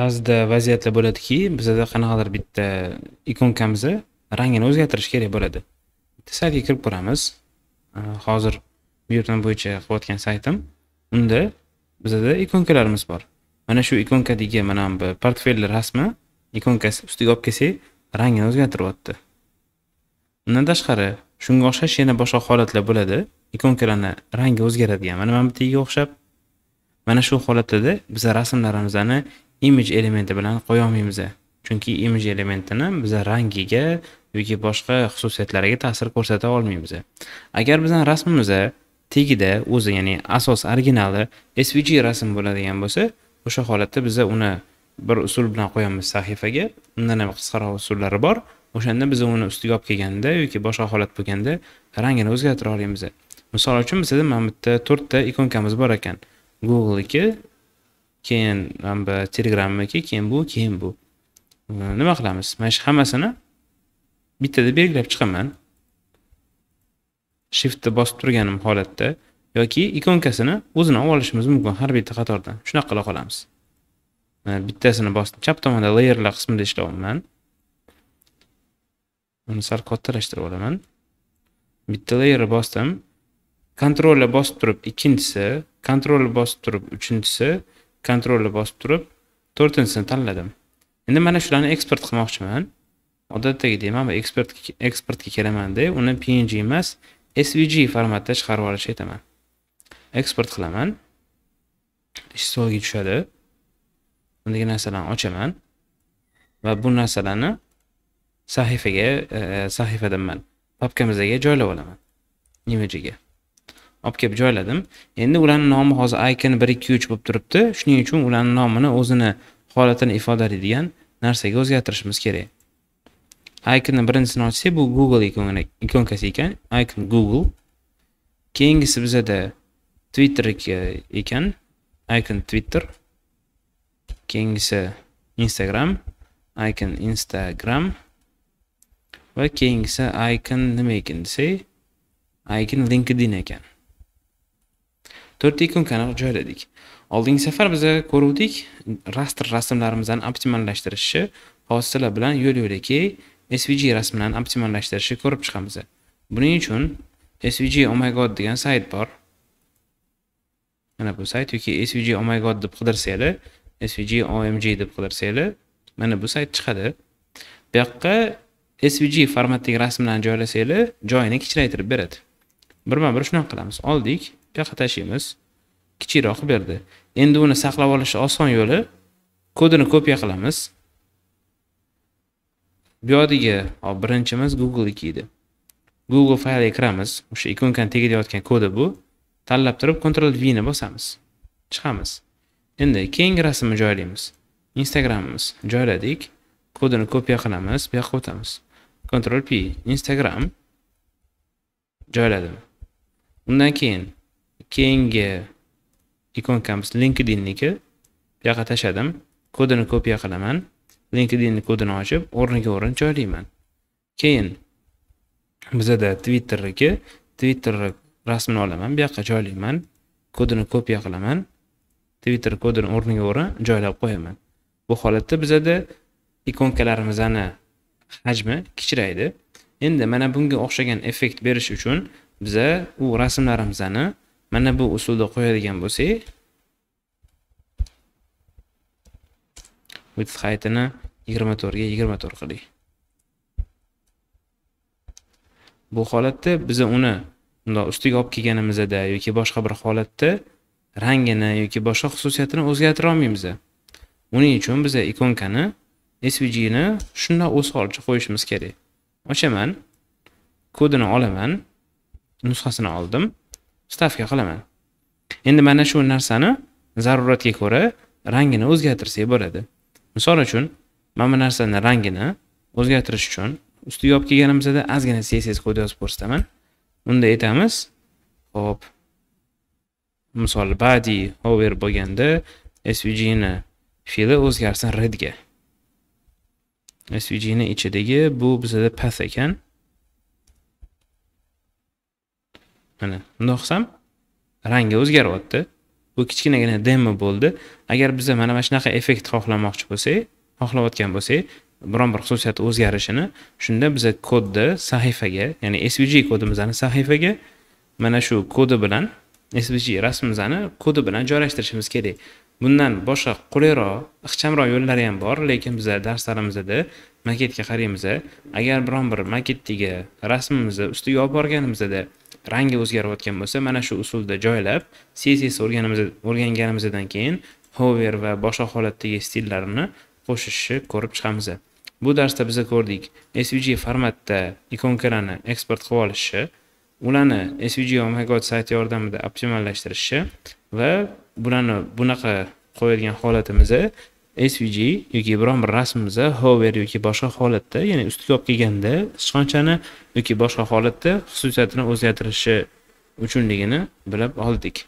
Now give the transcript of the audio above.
ba'zida vaziyatlar bo'ladiki bizada qanaqadir bitta ikonkamizni rangini o'zgartirish kerak bo'ladi bitta saytga kirib ko'ramiz hozir buyurtma bo'yicha qilayotgan saytim unda bizada ikonkalarimiz bor mana shu ikonkadagi mana bu portfelni rasmi ikonkasi ustiga olib kelsak rangini o'zgartiryapti undan tashqari shunga o'xshash yana boshqa holatlar bo'ladi ikonkalarni rangi o'zgaradigan mana mana butaga o'xshab mana shu holatlarda biza rasmlarimizni image elementi bilan qo'yolmaymiz chunki image elementini biza rangiga yoki boshqa xususiyatlariga ta'sir ko'rsata olmaymiz agar bizning rasmimiz tagida o'zi ya'ni asos originali svg rasm bo'ladigan bo'lsa o'sha holatda biza uni bir usul bilan qo'yamiz sahifaga undan ham qisqaroq usullari bor o'shanda biz uni ustiga olib kelganda yoki boshqa holat bo'lganda rangini o'zgartira olamiz misol uchun bizada mana bu yerda to'rtta ikonkamiz bor ekan google keyin mana bu telegrammiki keyin bu keyin bu nima qilamiz mana shu hammasini bittada belgilab chiqaman shiftni bosib turganim holatda yoki ikonkasini o'zini olib olishimiz mumkin har bitta qatordan shunaqa qila qolamiz mana bittasini bosdim chap tomonda layerlar qismida ishlayapman uni sal kattalashtirib olaman bitta layerni bosdim kontrolni bosib turib ikkinchisi kontrolni bosib turib uchinchisi kontrolni bosib turib to'rtinchisini tanladim endi mana shularni eksport qilmoqchiman odatdagidek mana bu ekspert eksportga kelamanda uni png emas svg formatda chiqarib olishni aytaman eksport qilaman ish stolga tushadi undagi narsalarni ochaman va bu narsalarni sahifaga e, e sahifadamman papkamizga joylab olaman imajiga olib kelib joyladim endi ularni nomi hozir icon bir ikki uch bo'lib turibdi shuning uchun ularni nomini o'zini holatini ifodalaydigan narsaga o'zgartirishimiz kerak ikonni birinchisini ochsak bu google ikonkasi ekan icon google keyingisi bizada twitter ekan icon twitter keyingisi instagram icon instagram va keyingisi icon nima ekan desak icon linkedin ekan to'rt ikonkani joyladik oldingi safar biza ko'ruvdik raster rasmlarimizni optimallashtirishni hosilalar bilan yo'l yo'lakay svg rasmlarni optimallashtirishni ko'rib chiqamiz buning uchun svg omygod oh degan sayt bor mana bu sayt yoki svg omygod oh deb qidirsanglar svg omg deb qidirsanglar mana bu sayt chiqadi bu yoqqa svg formatdagi rasmlarni joylasanglar joyini kichraytirib beradi birma bir shunaqa qilamiz oldik katashimiz kichikroq berdi endi uni saqlab olish oson yo'li kodini kopiya qilamiz bu yoqdagi birinchimiz google edi google faylga kiramiz o'sha ikonkani yotgan kodi bu tanlab turib ctrl vni bosamiz chiqamiz endi keyingi rasmni joylaymiz instagramimiz joyladik kodini kopiya qilamiz bu yoqqa o'tamiz ctrl p instagram joyladim undan keyin keyingi ikonkamiz linkedinniki bu yoqqa tashladim kodini kopiya qilaman linkedinni kodini ochib o'rniga o'rin joylayman keyin bizada twitterniki twitter rasmini olaman bu yoqqa joylayman kodini kopiya qilaman twitter kodini o'rniga o'rin joylab qo'yaman bu holatda bizada ikonkalarimizni hajmi kichraydi endi mana bunga o'xshagan effekt berish uchun biza u rasmlarimizni mana bu usulda qo'yadigan bo'lsak width heightini yigirma to'rtga yigirma to'rt qiling bu holatda biz uni bundoq ustiga olib kelganimizda yoki boshqa bir holatda rangini yoki boshqa xususiyatini o'zgartira olmaymiz uning uchun biza ikonkani svgni shundoq o'z holicha qo'yishimiz kerak ochaman kodini olaman nusxasini oldim stavka qilaman endi mana shu narsani zaruratga ko'ra rangini o'zgartirsak bo'ladi misol uchun mana bu narsani rangini o'zgartirish uchun usti olib kelganimizda ozgina css kod yozib ko'rsataman unda aytamiz hop misol body hover bo'lganda svgni fili o'zgarsin redga svgni ichidagi bu bizada path ekan mana bundoq qilsam rangi o'zgaryapti bu kichkinagina demo bo'ldi agar biza mana mana shunaqa effekt xohlamoqchi bo'lsak xohlayotgan bo'lsak biron bir xususiyati o'zgarishini shunda biza kodni sahifaga ya'ni svg kodimizni sahifaga mana shu kodi bilan svg rasmimizni kodi bilan joylashtirishimiz kerak bundan boshqa qulayroq ixchamroq yo'llari ham bor lekin biza darslarimizda maketga qaraymiz agar biron bir maketdagi rasmimizni ustiga olib borganimizda rangi o'zgarayotgan bo'lsa mana shu usulda joylab css o'rganganimizdan keyin hover va boshqa holatdagi stillarni qo'shishni ko'rib chiqamiz bu darsda biza ko'rdik svg formatda ikonkalarni eksport qilib olishni ularni svg omagod oh sayti yordamida optimallashtirishni va bularni bunaqa qo'yilgan holatimizni svg yoki biron bir rasmimizda hover yoki boshqa holatda ya'ni ustiga olib kelganda sichqonchani yoki boshqa holatda xususiyatini o'zgartirishi uchunligini bilib oldik